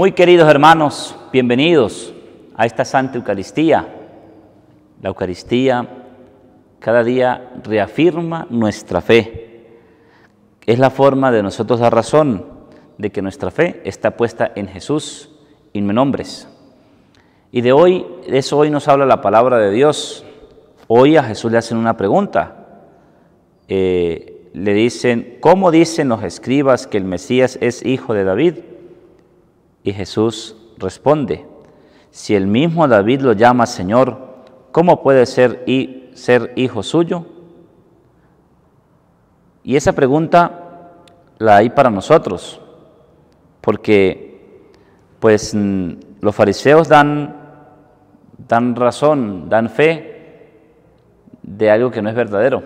Muy queridos hermanos, bienvenidos a esta Santa Eucaristía. La Eucaristía cada día reafirma nuestra fe. Es la forma de nosotros dar razón de que nuestra fe está puesta en Jesús y en Y de hoy, de eso hoy nos habla la palabra de Dios. Hoy a Jesús le hacen una pregunta. Eh, le dicen, ¿cómo dicen los escribas que el Mesías es hijo de David? Y Jesús responde, si el mismo David lo llama Señor, ¿cómo puede ser, y, ser hijo suyo? Y esa pregunta la hay para nosotros, porque pues los fariseos dan, dan razón, dan fe de algo que no es verdadero.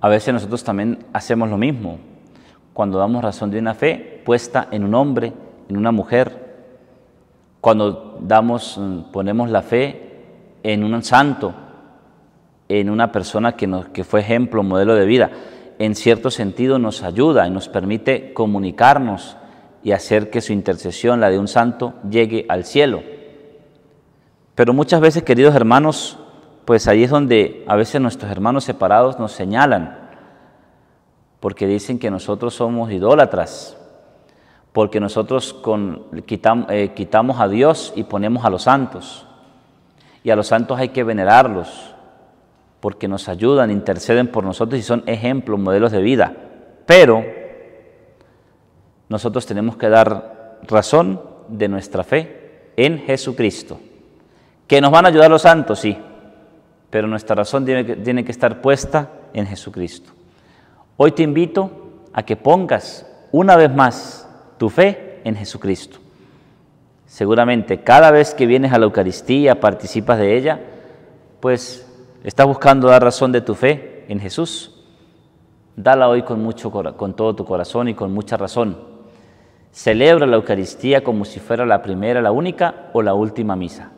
A veces nosotros también hacemos lo mismo. Cuando damos razón de una fe, puesta en un hombre, en una mujer. Cuando damos, mm, ponemos la fe en un santo, en una persona que, que fue ejemplo, modelo de vida, en cierto sentido nos ayuda y nos permite comunicarnos y hacer que su intercesión, la de un santo, llegue al cielo. Pero muchas veces, queridos hermanos, pues ahí es donde a veces nuestros hermanos separados nos señalan, porque dicen que nosotros somos idólatras, porque nosotros eh, quitamos a Dios y ponemos a los santos. Y a los santos hay que venerarlos, porque nos ayudan, interceden por nosotros y son ejemplos, modelos de vida. Pero nosotros tenemos que dar razón de nuestra fe en Jesucristo. ¿Que nos van a ayudar los santos? Sí, pero nuestra razón tiene que estar puesta en Jesucristo. Hoy te invito a que pongas una vez más tu fe en Jesucristo. Seguramente cada vez que vienes a la Eucaristía, participas de ella, pues estás buscando dar razón de tu fe en Jesús. Dala hoy con, mucho, con todo tu corazón y con mucha razón. Celebra la Eucaristía como si fuera la primera, la única o la última misa.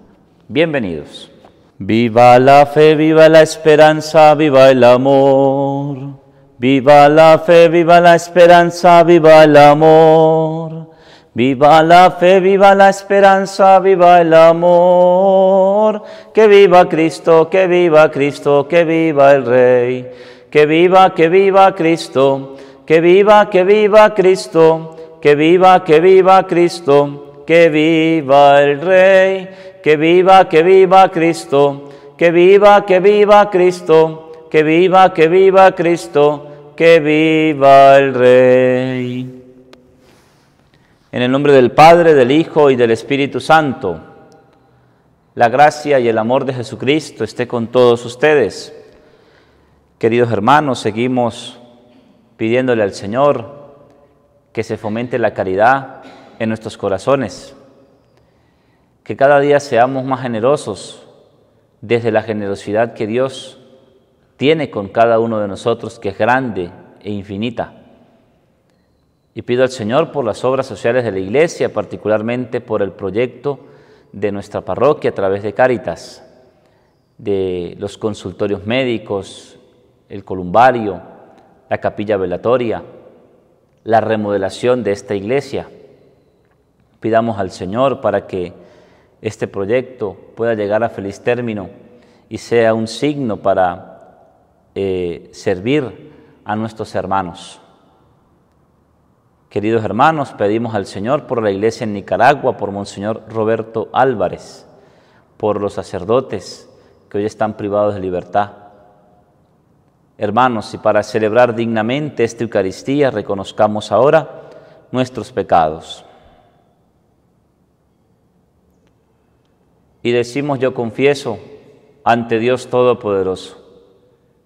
Bienvenidos. Viva la fe, viva la esperanza, viva el amor. Viva la fe, viva la esperanza, viva el amor. Viva la fe, viva la esperanza, viva el amor. Que viva Cristo, que viva Cristo, que viva el Rey. Que viva, que viva Cristo, que viva, que viva Cristo, que viva, que viva Cristo, que viva el Rey. Que viva, que viva Cristo, que viva, que viva Cristo. Que que viva, que viva Cristo, que viva el Rey. En el nombre del Padre, del Hijo y del Espíritu Santo, la gracia y el amor de Jesucristo esté con todos ustedes. Queridos hermanos, seguimos pidiéndole al Señor que se fomente la caridad en nuestros corazones, que cada día seamos más generosos desde la generosidad que Dios tiene con cada uno de nosotros, que es grande e infinita. Y pido al Señor por las obras sociales de la Iglesia, particularmente por el proyecto de nuestra parroquia a través de Cáritas, de los consultorios médicos, el columbario, la capilla velatoria, la remodelación de esta iglesia. Pidamos al Señor para que este proyecto pueda llegar a feliz término y sea un signo para eh, servir a nuestros hermanos. Queridos hermanos, pedimos al Señor por la iglesia en Nicaragua, por Monseñor Roberto Álvarez, por los sacerdotes que hoy están privados de libertad. Hermanos, y para celebrar dignamente esta Eucaristía, reconozcamos ahora nuestros pecados. Y decimos, yo confieso ante Dios Todopoderoso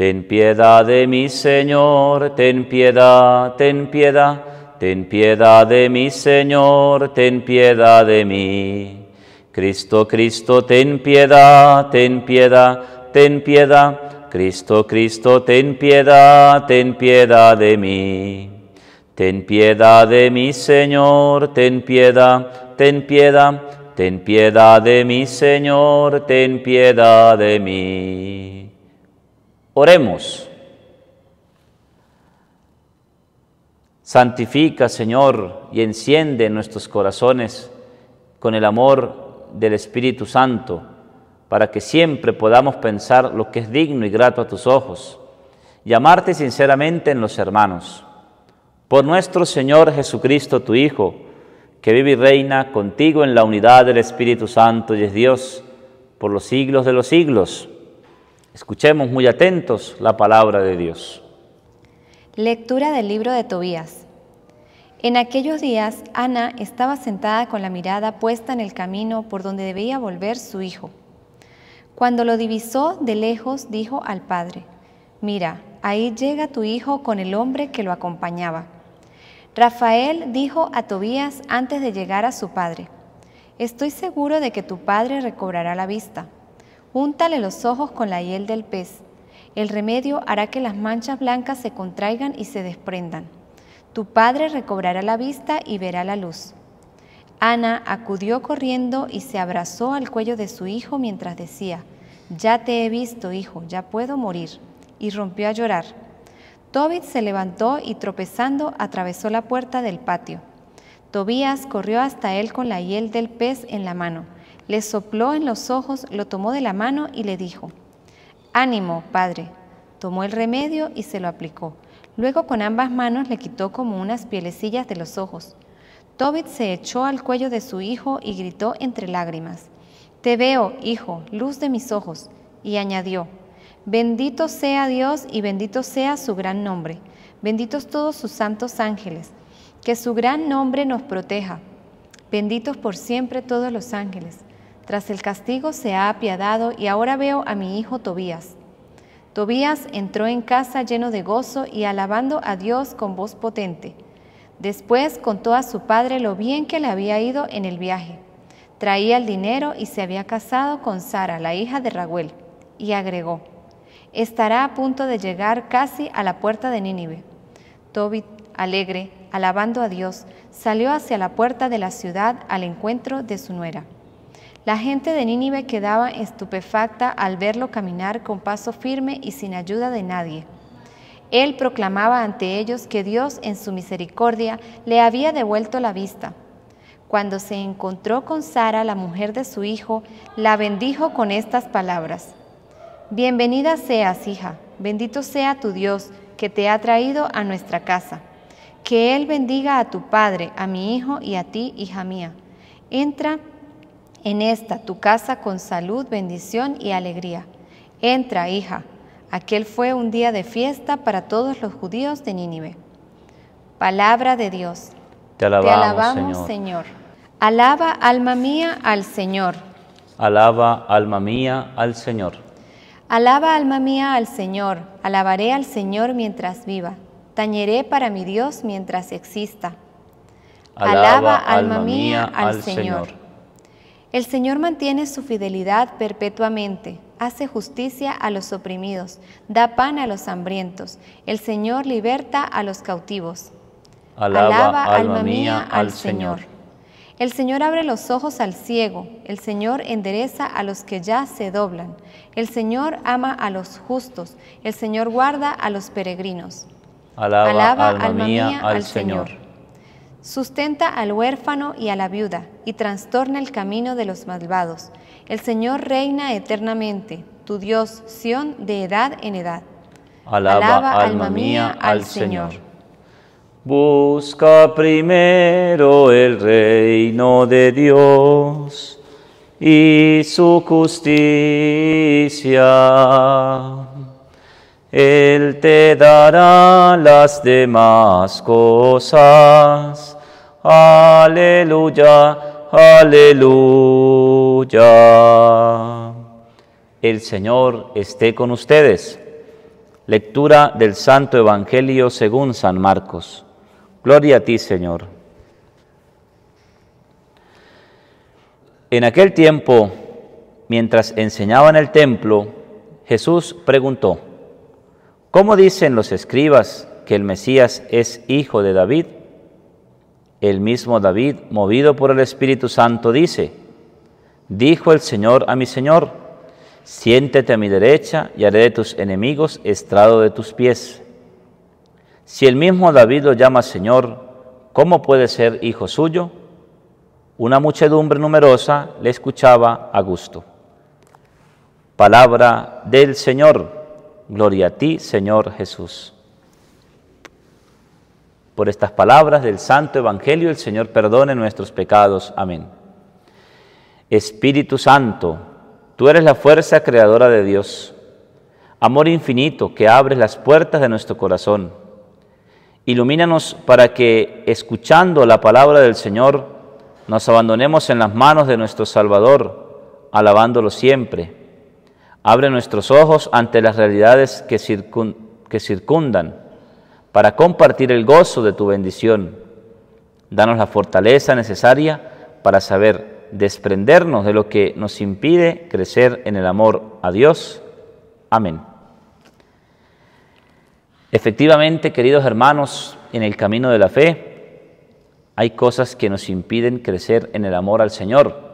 Ten piedad de mi Señor, ten piedad, ten piedad, ten piedad de mi Señor, ten piedad de mí. Cristo, Cristo, ten piedad, ten piedad, ten piedad. Cristo, Cristo, ten piedad, ten piedad de mí. Ten piedad de mi Señor, ten piedad, ten piedad. Ten piedad de mi Señor, ten piedad de mí. Oremos. Santifica, Señor, y enciende nuestros corazones con el amor del Espíritu Santo, para que siempre podamos pensar lo que es digno y grato a tus ojos, y amarte sinceramente en los hermanos. Por nuestro Señor Jesucristo, tu Hijo, que vive y reina contigo en la unidad del Espíritu Santo y es Dios, por los siglos de los siglos. Escuchemos muy atentos la palabra de Dios. Lectura del libro de Tobías. En aquellos días, Ana estaba sentada con la mirada puesta en el camino por donde debía volver su hijo. Cuando lo divisó de lejos, dijo al padre, Mira, ahí llega tu hijo con el hombre que lo acompañaba. Rafael dijo a Tobías antes de llegar a su padre, Estoy seguro de que tu padre recobrará la vista Júntale los ojos con la hiel del pez. El remedio hará que las manchas blancas se contraigan y se desprendan. Tu padre recobrará la vista y verá la luz. Ana acudió corriendo y se abrazó al cuello de su hijo mientras decía, Ya te he visto, hijo, ya puedo morir. Y rompió a llorar. Tobit se levantó y tropezando atravesó la puerta del patio. Tobías corrió hasta él con la hiel del pez en la mano le sopló en los ojos, lo tomó de la mano y le dijo, Ánimo, padre. Tomó el remedio y se lo aplicó. Luego con ambas manos le quitó como unas pielecillas de los ojos. Tobit se echó al cuello de su hijo y gritó entre lágrimas, Te veo, hijo, luz de mis ojos. Y añadió, Bendito sea Dios y bendito sea su gran nombre. Benditos todos sus santos ángeles. Que su gran nombre nos proteja. Benditos por siempre todos los ángeles. Tras el castigo se ha apiadado y ahora veo a mi hijo Tobías. Tobías entró en casa lleno de gozo y alabando a Dios con voz potente. Después contó a su padre lo bien que le había ido en el viaje. Traía el dinero y se había casado con Sara, la hija de Raguel, y agregó, estará a punto de llegar casi a la puerta de Nínive. Tobit, alegre, alabando a Dios, salió hacia la puerta de la ciudad al encuentro de su nuera. La gente de Nínive quedaba estupefacta al verlo caminar con paso firme y sin ayuda de nadie. Él proclamaba ante ellos que Dios en su misericordia le había devuelto la vista. Cuando se encontró con Sara, la mujer de su hijo, la bendijo con estas palabras. Bienvenida seas, hija, bendito sea tu Dios que te ha traído a nuestra casa. Que Él bendiga a tu padre, a mi hijo y a ti, hija mía. Entra en esta tu casa con salud, bendición y alegría. Entra, hija. Aquel fue un día de fiesta para todos los judíos de Nínive. Palabra de Dios. Te alabamos, Señor. Alaba, alma mía, al Señor. Alaba, alma mía, al Señor. Alaba, alma mía, al Señor. Alabaré al Señor mientras viva. Tañeré para mi Dios mientras exista. Alaba, alma mía, al Señor. El Señor mantiene su fidelidad perpetuamente, hace justicia a los oprimidos, da pan a los hambrientos, el Señor liberta a los cautivos. Alaba, alma mía, al Señor. El Señor abre los ojos al ciego, el Señor endereza a los que ya se doblan, el Señor ama a los justos, el Señor guarda a los peregrinos. Alaba, alma, mía, al Señor. Sustenta al huérfano y a la viuda, y trastorna el camino de los malvados. El Señor reina eternamente, tu Dios, Sión, de edad en edad. Alaba, alma, mía, al Señor. Busca primero el reino de Dios y su justicia él te dará las demás cosas. Aleluya, aleluya. El Señor esté con ustedes. Lectura del Santo Evangelio según San Marcos. Gloria a ti, Señor. En aquel tiempo, mientras enseñaba en el templo, Jesús preguntó, ¿Cómo dicen los escribas que el Mesías es hijo de David? El mismo David, movido por el Espíritu Santo, dice, dijo el Señor a mi Señor, siéntete a mi derecha y haré de tus enemigos estrado de tus pies. Si el mismo David lo llama Señor, ¿cómo puede ser hijo suyo? Una muchedumbre numerosa le escuchaba a gusto. Palabra del Señor. Gloria a ti, Señor Jesús. Por estas palabras del Santo Evangelio, el Señor perdone nuestros pecados. Amén. Espíritu Santo, tú eres la fuerza creadora de Dios, amor infinito que abres las puertas de nuestro corazón. Ilumínanos para que, escuchando la palabra del Señor, nos abandonemos en las manos de nuestro Salvador, alabándolo siempre Abre nuestros ojos ante las realidades que, que circundan para compartir el gozo de tu bendición. Danos la fortaleza necesaria para saber desprendernos de lo que nos impide crecer en el amor a Dios. Amén. Efectivamente, queridos hermanos, en el camino de la fe hay cosas que nos impiden crecer en el amor al Señor.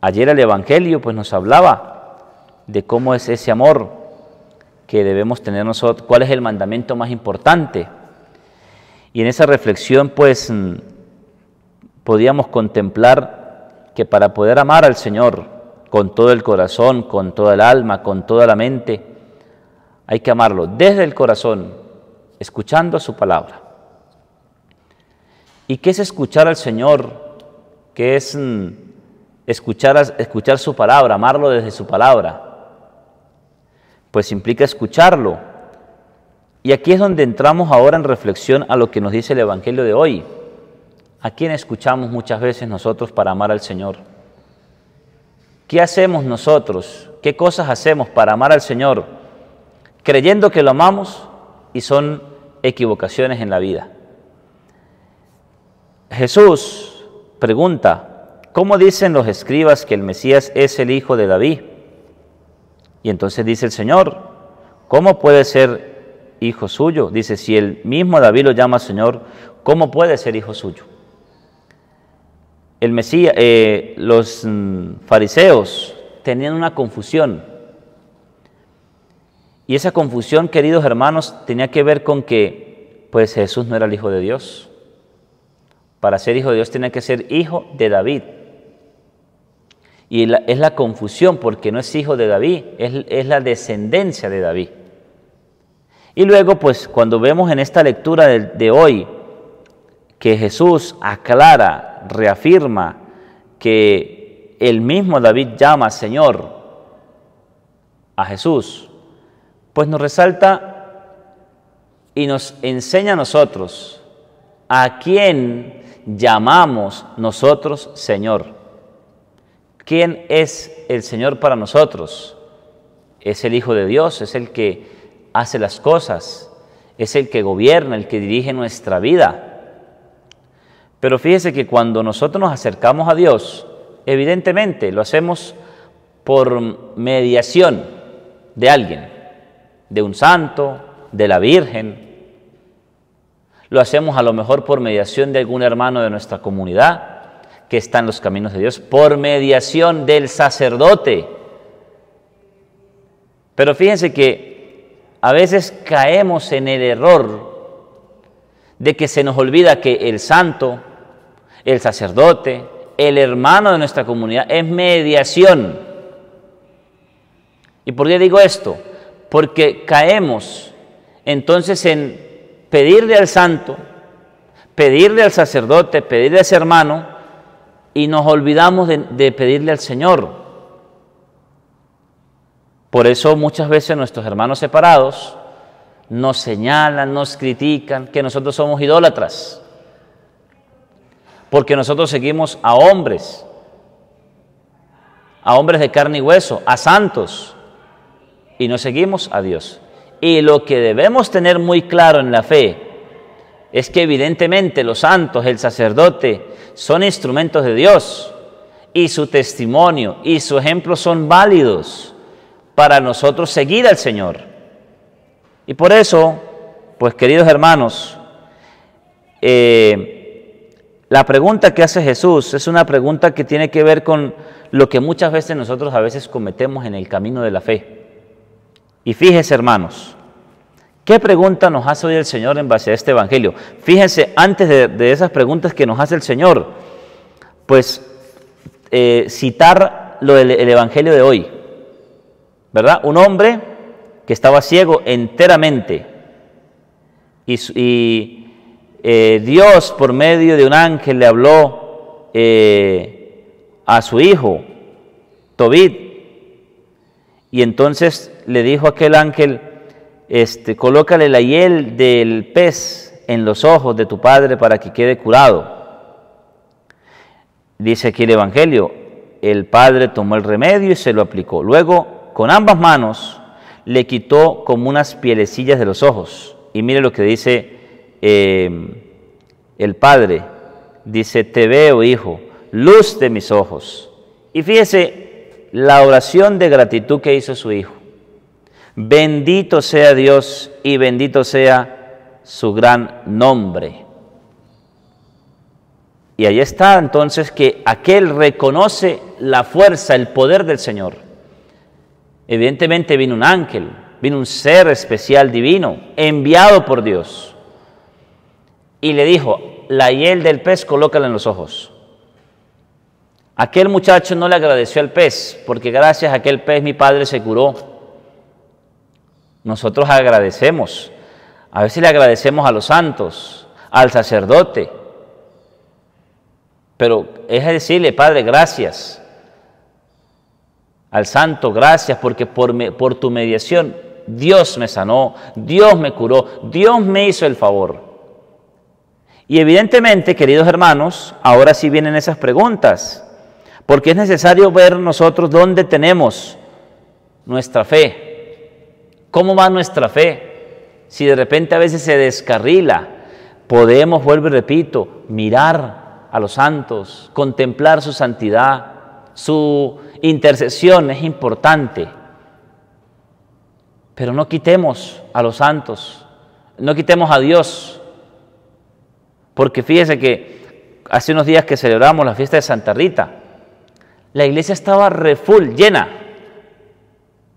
Ayer el Evangelio pues nos hablaba de cómo es ese amor que debemos tener nosotros, cuál es el mandamiento más importante. Y en esa reflexión, pues, mm, podíamos contemplar que para poder amar al Señor con todo el corazón, con toda el alma, con toda la mente, hay que amarlo desde el corazón, escuchando su palabra. ¿Y qué es escuchar al Señor? ¿Qué es mm, escuchar, escuchar su palabra, amarlo desde su palabra? pues implica escucharlo. Y aquí es donde entramos ahora en reflexión a lo que nos dice el Evangelio de hoy. ¿A quién escuchamos muchas veces nosotros para amar al Señor? ¿Qué hacemos nosotros? ¿Qué cosas hacemos para amar al Señor? Creyendo que lo amamos y son equivocaciones en la vida. Jesús pregunta, ¿cómo dicen los escribas que el Mesías es el hijo de David? Y entonces dice el Señor, ¿cómo puede ser hijo suyo? Dice, si el mismo David lo llama Señor, ¿cómo puede ser hijo suyo? El Mesías, eh, los mm, fariseos tenían una confusión. Y esa confusión, queridos hermanos, tenía que ver con que, pues Jesús no era el Hijo de Dios. Para ser Hijo de Dios tenía que ser Hijo de David. Y es la confusión porque no es hijo de David, es, la descendencia de David. Y luego, pues cuando vemos en esta lectura de, de, hoy que Jesús aclara, reafirma que el mismo David llama Señor a Jesús, pues nos resalta y nos enseña a nosotros a quién llamamos nosotros Señor. ¿Quién es el Señor para nosotros? Es el Hijo de Dios, es el que hace las cosas, es el que gobierna, el que dirige nuestra vida. Pero fíjese que cuando nosotros nos acercamos a Dios, evidentemente lo hacemos por mediación de alguien, de un santo, de la Virgen. Lo hacemos a lo mejor por mediación de algún hermano de nuestra comunidad que están los caminos de Dios por mediación del sacerdote. Pero fíjense que a veces caemos en el error de que se nos olvida que el santo, el sacerdote, el hermano de nuestra comunidad es mediación. ¿Y por qué digo esto? Porque caemos entonces en pedirle al santo, pedirle al sacerdote, pedirle a ese hermano, y nos olvidamos de, pedirle al Señor. Por eso muchas veces nuestros hermanos separados nos señalan, nos critican que nosotros somos idólatras, porque nosotros seguimos a hombres, a hombres de carne y hueso, a santos, y no seguimos a Dios. Y lo que debemos tener muy claro en la fe es que evidentemente los santos, el sacerdote, son instrumentos de Dios y su testimonio y su ejemplo son válidos para nosotros seguir al Señor. Y por eso, pues queridos hermanos, eh, la pregunta que hace Jesús es una pregunta que tiene que ver con lo que muchas veces nosotros a veces cometemos en el camino de la fe. Y fíjese hermanos, ¿Qué pregunta nos hace hoy el Señor en base a este Evangelio? Fíjense, antes de, esas preguntas que nos hace el Señor, pues eh, citar lo del Evangelio de hoy, ¿verdad? Un hombre que estaba ciego enteramente y, eh, Dios por medio de un ángel le habló eh, a su hijo, Tobit, y entonces le dijo aquel ángel, este, colócale la hiel del pez en los ojos de tu padre para que quede curado. Dice aquí el Evangelio, el padre tomó el remedio y se lo aplicó. Luego, con ambas manos, le quitó como unas pielecillas de los ojos. Y mire lo que dice em, el padre. Dice, te veo, hijo, luz de mis ojos. Y fíjese la oración de gratitud que hizo su hijo. Bendito sea Dios y bendito sea su gran nombre. Y ahí está entonces que aquel reconoce la fuerza, el poder del Señor. Evidentemente vino un ángel, vino un ser especial divino, enviado por Dios. Y le dijo, la hiel del pez colócala en los ojos. Aquel muchacho no le agradeció al pez, porque gracias a aquel pez mi padre se curó nosotros agradecemos. A veces le agradecemos a los santos, al sacerdote. Pero es decirle, Padre, gracias. Al santo, gracias porque por, por tu mediación Dios me sanó, Dios me curó, Dios me hizo el favor. Y evidentemente, queridos hermanos, ahora sí vienen esas preguntas, porque es necesario ver nosotros dónde tenemos nuestra fe. ¿Cómo va nuestra fe? Si de repente a veces se descarrila, podemos, vuelvo y repito, mirar a los santos, contemplar su santidad, su intercesión es importante. Pero no quitemos a los santos, no quitemos a Dios. Porque fíjese que hace unos días que celebramos la fiesta de Santa Rita, la iglesia estaba refull, llena.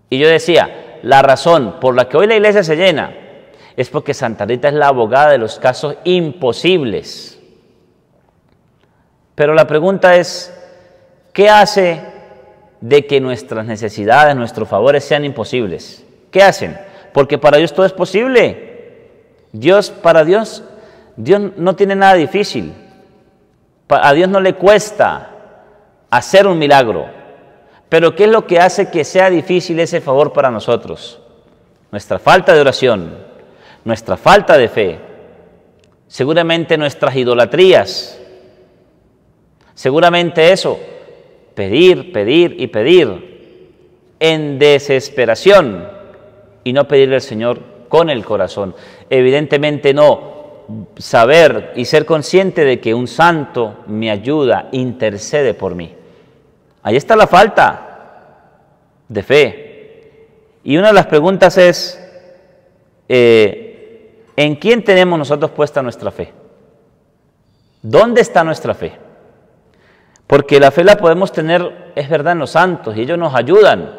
Y yo decía, la razón por la que hoy la iglesia se llena es porque Santa Rita es la abogada de los casos imposibles. Pero la pregunta es, ¿qué hace de que nuestras necesidades, nuestros favores sean imposibles? ¿Qué hacen? Porque para Dios todo es posible. Dios, para Dios, Dios no tiene nada difícil. A Dios no le cuesta hacer un milagro. Pero ¿qué es lo que hace que sea difícil ese favor para nosotros? Nuestra falta de oración, nuestra falta de fe, seguramente nuestras idolatrías, seguramente eso, pedir, pedir y pedir en desesperación y no pedirle al Señor con el corazón. Evidentemente no, saber y ser consciente de que un santo me ayuda, intercede por mí. Ahí está la falta de fe. Y una de las preguntas es, eh, ¿en quién tenemos nosotros puesta nuestra fe? ¿Dónde está nuestra fe? Porque la fe la podemos tener, es verdad, en los santos y ellos nos ayudan.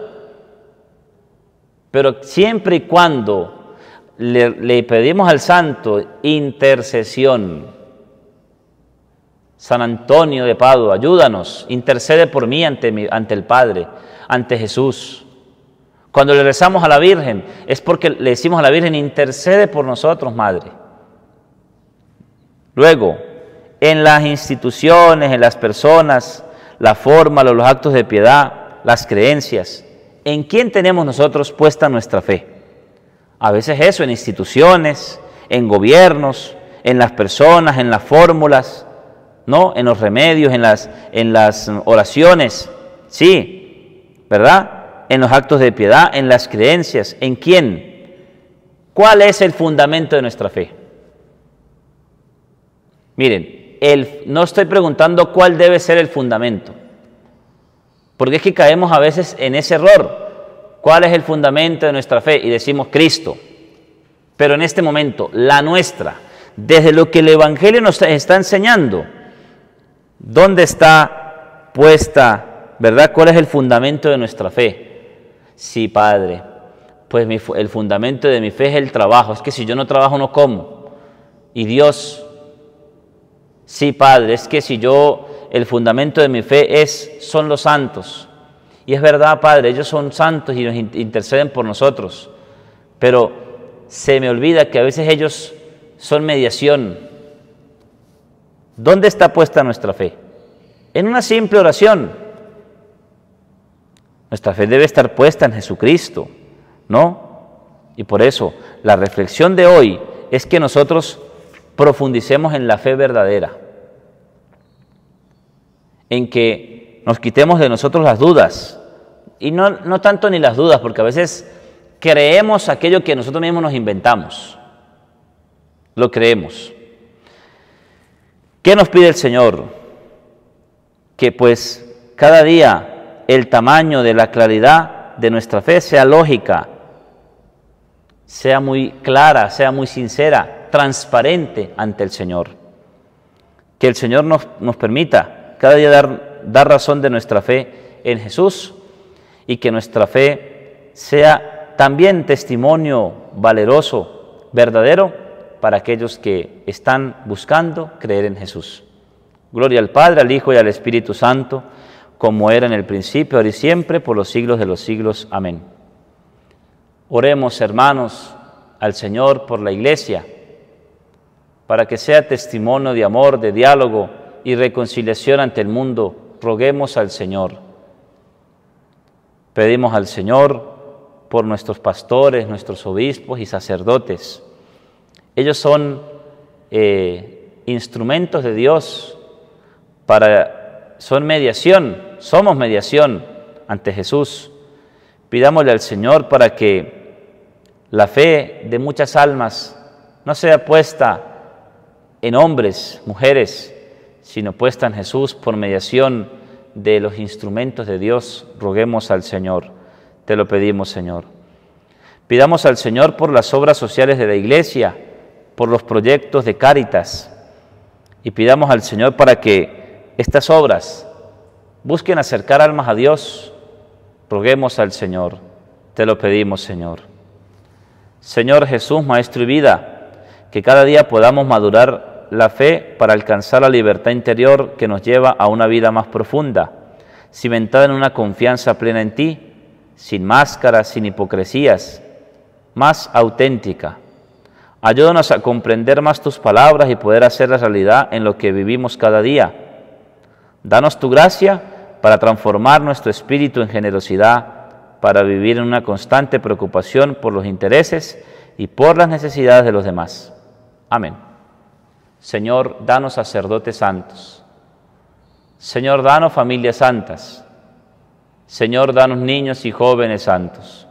Pero siempre y cuando le, le pedimos al santo intercesión, San Antonio de Padua, ayúdanos, intercede por mí ante, ante el Padre, ante Jesús. Cuando le rezamos a la Virgen, es porque le decimos a la Virgen, intercede por nosotros, Madre. Luego, en las instituciones, en las personas, la forma, los actos de piedad, las creencias, ¿en quién tenemos nosotros puesta nuestra fe? A veces eso, en instituciones, en gobiernos, en las personas, en las fórmulas, ¿no? En los remedios, en las, en las oraciones, sí, ¿verdad? En los actos de piedad, en las creencias, ¿en quién? ¿Cuál es el fundamento de nuestra fe? Miren, no estoy preguntando cuál debe ser el fundamento, porque es que caemos a veces en ese error. ¿Cuál es el fundamento de nuestra fe? Y decimos Cristo. Pero en este momento, la nuestra, desde lo que el Evangelio nos está enseñando, ¿Dónde está puesta, verdad? ¿Cuál es el fundamento de nuestra fe? Sí, Padre, pues el fundamento de mi fe es el trabajo. Es que si yo no trabajo no como. Y Dios, sí, Padre, es que si yo, el fundamento de mi fe es, son los santos. Y es verdad, Padre, ellos son santos y nos interceden por nosotros. Pero se me olvida que a veces ellos son mediación ¿Dónde está puesta nuestra fe? En una simple oración. Nuestra fe debe estar puesta en Jesucristo, ¿no? Y por eso la reflexión de hoy es que nosotros profundicemos en la fe verdadera, en que nos quitemos de nosotros las dudas, y no, no tanto ni las dudas, porque a veces creemos aquello que nosotros mismos nos inventamos, lo creemos. ¿Qué nos pide el Señor? Que pues cada día el tamaño de la claridad de nuestra fe sea lógica, sea muy clara, sea muy sincera, transparente ante el Señor. Que el Señor nos, nos permita cada día dar, dar razón de nuestra fe en Jesús y que nuestra fe sea también testimonio valeroso, verdadero, para aquellos que están buscando creer en Jesús. Gloria al Padre, al Hijo y al Espíritu Santo, como era en el principio, ahora y siempre, por los siglos de los siglos. Amén. Oremos, hermanos, al Señor por la Iglesia, para que sea testimonio de amor, de diálogo y reconciliación ante el mundo. Roguemos al Señor. Pedimos al Señor por nuestros pastores, nuestros obispos y sacerdotes ellos son eh, instrumentos de Dios para, son mediación, somos mediación ante Jesús. Pidámosle al Señor para que la fe de muchas almas no sea puesta en hombres, mujeres, sino puesta en Jesús por mediación de los instrumentos de Dios. Roguemos al Señor. Te lo pedimos, Señor. Pidamos al Señor por las obras sociales de la Iglesia por los proyectos de Cáritas y pidamos al Señor para que estas obras busquen acercar almas a Dios. Roguemos al Señor, te lo pedimos Señor. Señor Jesús, Maestro y vida, que cada día podamos madurar la fe para alcanzar la libertad interior que nos lleva a una vida más profunda, cimentada en una confianza plena en ti, sin máscaras, sin hipocresías, más auténtica Ayúdanos a comprender más tus palabras y poder hacer la realidad en lo que vivimos cada día. Danos tu gracia para transformar nuestro espíritu en generosidad, para vivir en una constante preocupación por los intereses y por las necesidades de los demás. Amén. Señor, danos sacerdotes santos. Señor, danos familias santas. Señor, danos niños y jóvenes santos.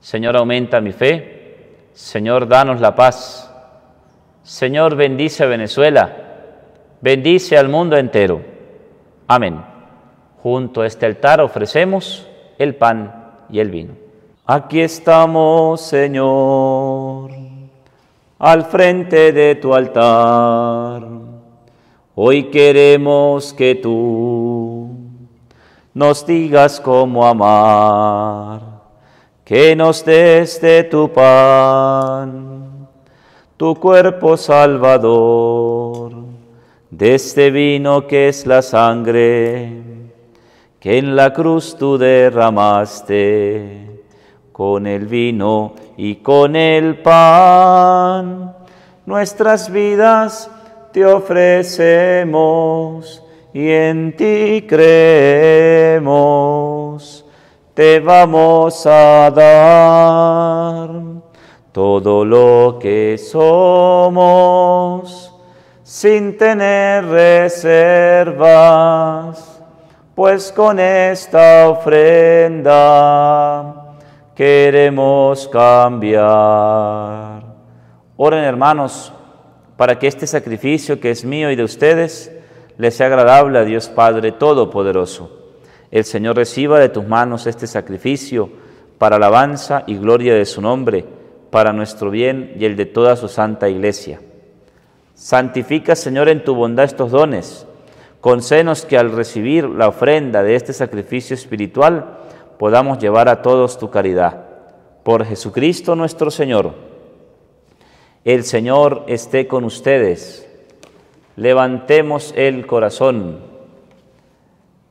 Señor, aumenta mi fe Señor, danos la paz. Señor, bendice a Venezuela. Bendice al mundo entero. Amén. Junto a este altar ofrecemos el pan y el vino. Aquí estamos, Señor, al frente de tu altar. Hoy queremos que tú nos digas cómo amar que nos des de tu pan, tu cuerpo salvador, de este vino que es la sangre, que en la cruz tú derramaste, con el vino y con el pan, nuestras vidas te ofrecemos y en ti creemos te vamos a dar todo lo que somos sin tener reservas, pues con esta ofrenda queremos cambiar. Oren hermanos para que este sacrificio que es mío y de ustedes le sea agradable a Dios Padre Todopoderoso. El Señor reciba de tus manos este sacrificio para alabanza y gloria de su nombre, para nuestro bien y el de toda su santa iglesia. Santifica, Señor, en tu bondad estos dones. concenos que al recibir la ofrenda de este sacrificio espiritual podamos llevar a todos tu caridad. Por Jesucristo nuestro Señor. El Señor esté con ustedes. Levantemos el corazón.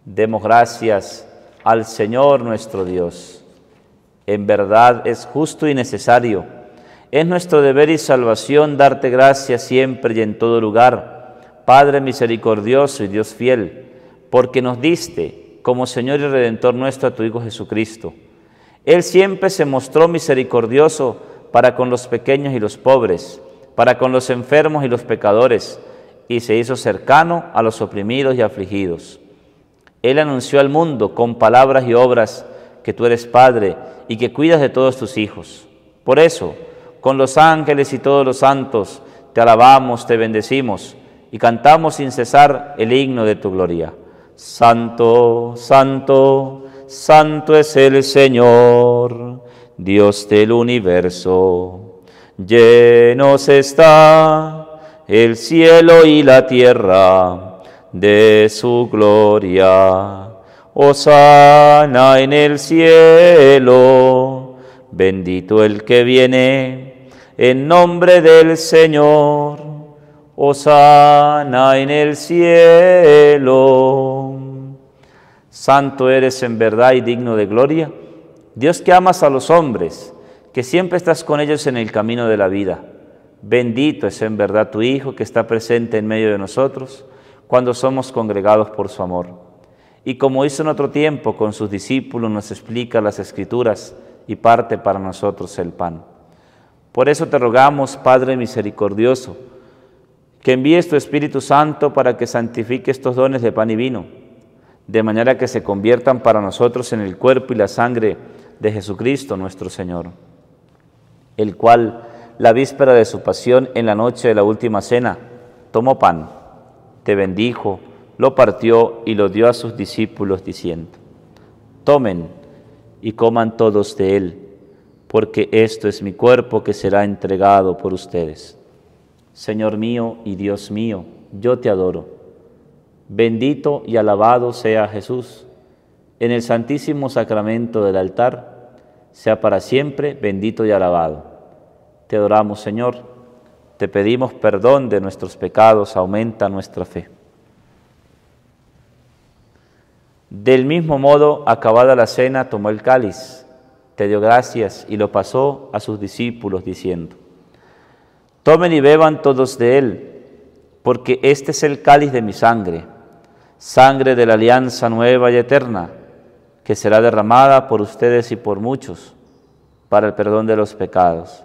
Demos gracias al Señor nuestro Dios. En verdad es justo y necesario. Es nuestro deber y salvación darte gracias siempre y en todo lugar, Padre misericordioso y Dios fiel, porque nos diste como Señor y Redentor nuestro a tu Hijo Jesucristo. Él siempre se mostró misericordioso para con los pequeños y los pobres, para con los enfermos y los pecadores, y se hizo cercano a los oprimidos y afligidos. Él anunció al mundo con palabras y obras que tú eres Padre y que cuidas de todos tus hijos. Por eso, con los ángeles y todos los santos, te alabamos, te bendecimos y cantamos sin cesar el himno de tu gloria. Santo, santo, santo es el Señor, Dios del universo. Llenos está el cielo y la tierra de su gloria. Osana en el cielo, bendito el que viene en nombre del Señor. Osana en el cielo. Santo eres en verdad y digno de gloria. Dios que amas a los hombres, que siempre estás con ellos en el camino de la vida. Bendito es en verdad tu Hijo que está presente en medio de nosotros cuando somos congregados por su amor. Y como hizo en otro tiempo con sus discípulos, nos explica las escrituras y parte para nosotros el pan. Por eso te rogamos, Padre misericordioso, que envíes tu Espíritu Santo para que santifique estos dones de pan y vino, de manera que se conviertan para nosotros en el cuerpo y la sangre de Jesucristo nuestro Señor, el cual, la víspera de su pasión, en la noche de la última cena, tomó pan te bendijo, lo partió y lo dio a sus discípulos diciendo, tomen y coman todos de él, porque esto es mi cuerpo que será entregado por ustedes. Señor mío y Dios mío, yo te adoro. Bendito y alabado sea Jesús. En el santísimo sacramento del altar, sea para siempre bendito y alabado. Te adoramos, Señor te pedimos perdón de nuestros pecados, aumenta nuestra fe. Del mismo modo, acabada la cena, tomó el cáliz, te dio gracias y lo pasó a sus discípulos diciendo, tomen y beban todos de él, porque este es el cáliz de mi sangre, sangre de la alianza nueva y eterna, que será derramada por ustedes y por muchos para el perdón de los pecados.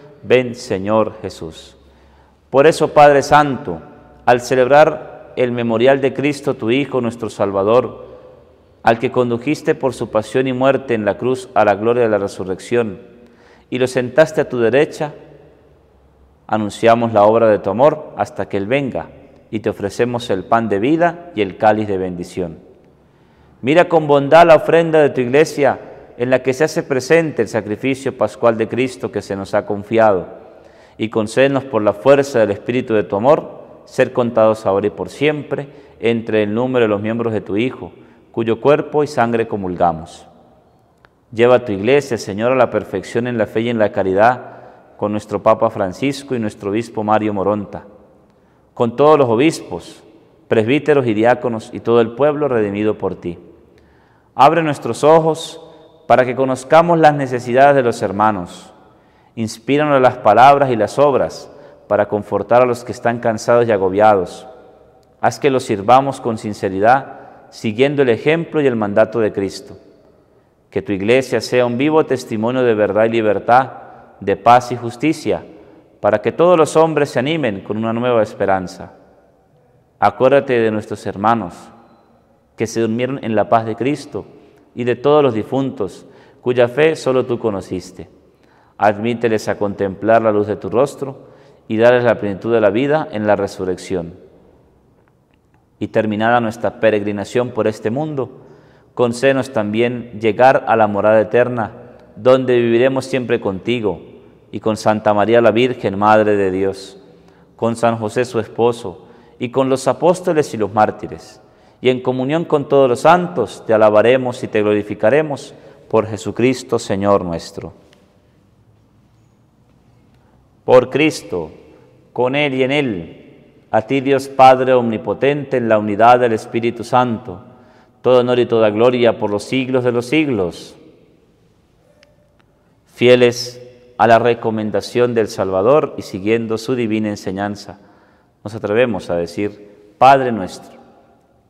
Ven Señor Jesús. Por eso, Padre Santo, al celebrar el memorial de Cristo, tu Hijo, nuestro Salvador, al que condujiste por su pasión y muerte en la cruz a la gloria de la resurrección, y lo sentaste a tu derecha, anunciamos la obra de tu amor hasta que Él venga, y te ofrecemos el pan de vida y el cáliz de bendición. Mira con bondad la ofrenda de tu iglesia, en la que se hace presente el sacrificio pascual de Cristo que se nos ha confiado, y concédenos por la fuerza del Espíritu de tu amor, ser contados ahora y por siempre entre el número de los miembros de tu Hijo, cuyo cuerpo y sangre comulgamos. Lleva a tu iglesia, Señor, a la perfección en la fe y en la caridad, con nuestro Papa Francisco y nuestro Obispo Mario Moronta, con todos los obispos, presbíteros y diáconos y todo el pueblo redimido por ti. Abre nuestros ojos, para que conozcamos las necesidades de los hermanos. Inspíranos las palabras y las obras para confortar a los que están cansados y agobiados. Haz que los sirvamos con sinceridad, siguiendo el ejemplo y el mandato de Cristo. Que tu iglesia sea un vivo testimonio de verdad y libertad, de paz y justicia, para que todos los hombres se animen con una nueva esperanza. Acuérdate de nuestros hermanos que se durmieron en la paz de Cristo y de todos los difuntos, cuya fe solo tú conociste. Admíteles a contemplar la luz de tu rostro y darles la plenitud de la vida en la resurrección. Y terminada nuestra peregrinación por este mundo, concenos también llegar a la morada eterna, donde viviremos siempre contigo y con Santa María la Virgen, Madre de Dios, con San José su esposo, y con los apóstoles y los mártires y en comunión con todos los santos te alabaremos y te glorificaremos por Jesucristo, Señor nuestro. Por Cristo, con Él y en Él, a ti Dios Padre Omnipotente, en la unidad del Espíritu Santo, todo honor y toda gloria por los siglos de los siglos. Fieles a la recomendación del Salvador y siguiendo su divina enseñanza, nos atrevemos a decir, Padre nuestro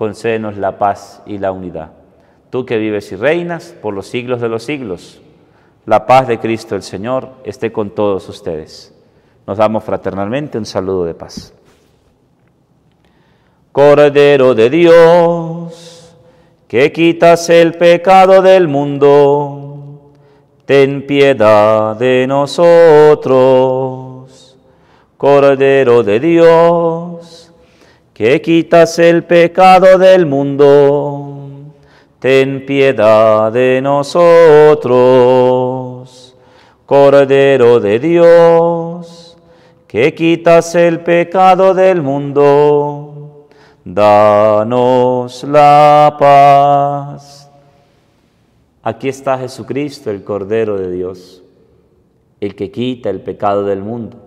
concédenos la paz y la unidad. Tú que vives y reinas por los siglos de los siglos, la paz de Cristo el Señor esté con todos ustedes. Nos damos fraternalmente un saludo de paz. Cordero de Dios, que quitas el pecado del mundo, ten piedad de nosotros. Cordero de Dios, que quitas el pecado del mundo, ten piedad de nosotros. Cordero de Dios, que quitas el pecado del mundo, danos la paz. Aquí está Jesucristo, el Cordero de Dios, el que quita el pecado del mundo.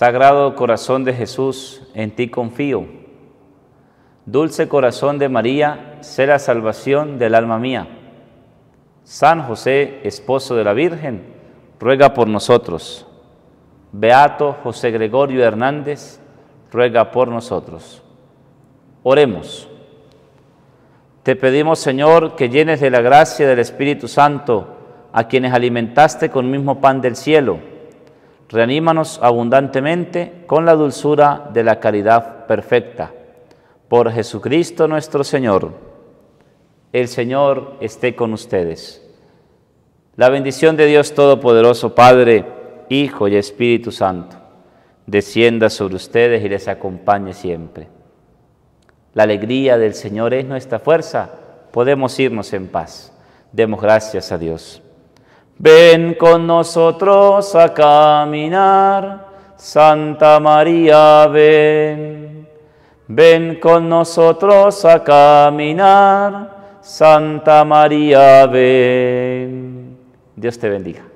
Sagrado corazón de Jesús, en ti confío. Dulce corazón de María, sé la salvación del alma mía. San José, esposo de la Virgen, ruega por nosotros. Beato José Gregorio Hernández, ruega por nosotros. Oremos. Te pedimos, Señor, que llenes de la gracia del Espíritu Santo a quienes alimentaste con el mismo pan del cielo Reanímanos abundantemente con la dulzura de la caridad perfecta. Por Jesucristo nuestro Señor. El Señor esté con ustedes. La bendición de Dios Todopoderoso, Padre, Hijo y Espíritu Santo, descienda sobre ustedes y les acompañe siempre. La alegría del Señor es nuestra fuerza. Podemos irnos en paz. Demos gracias a Dios. Ven con nosotros a caminar, Santa María, ven. Ven con nosotros a caminar, Santa María, ven. Dios te bendiga.